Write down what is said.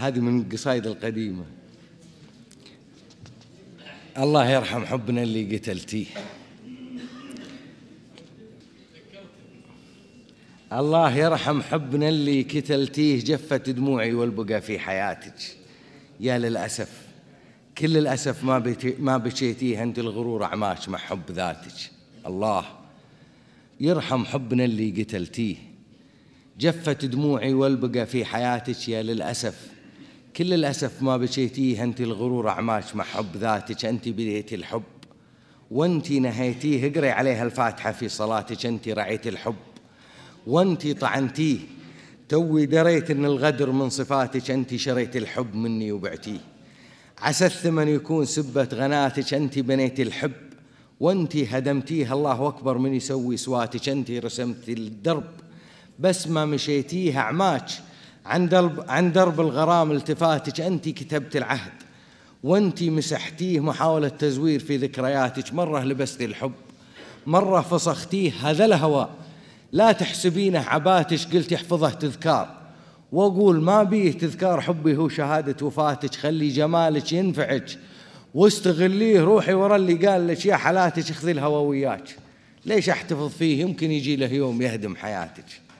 هذه من القصايد القديمة الله يرحم حبنا اللي قتلتيه الله يرحم حبنا اللي قتلتيه جفت دموعي والبقى في حياتك يا للأسف كل الأسف ما ما بشيتيه أنت الغرور أعماش مع حب ذاتك الله يرحم حبنا اللي قتلتيه جفت دموعي والبقى في حياتك يا للأسف كل الأسف ما بكيتيه أنت الغرور أعماش مع حب ذاتك أنت بديتي الحب وأنت نهيتيه اقري عليها الفاتحة في صلاتك أنت رعيت الحب وأنت طعنتيه توي دريت أن الغدر من صفاتك أنت شريت الحب مني وبعتيه عسى الثمن يكون سبة غناتك أنت بنيت الحب وأنت هدمتيها الله أكبر من يسوي سواتك أنت رسمت الدرب بس ما مشيتيها عماش عن درب, عن درب الغرام التفاتك أنت كتبت العهد وأنت مسحتيه محاولة تزوير في ذكرياتك مرة لبستي الحب مرة فسختيه هذا الهوى لا تحسبينه عباتش قلت احفظه تذكار وأقول ما بيه تذكار حبي هو شهادة وفاتك خلي جمالك ينفعك واستغليه روحي ورا اللي قال لك يا حلاتك اخذي الهوى وياك ليش احتفظ فيه يمكن يجي له يوم يهدم حياتك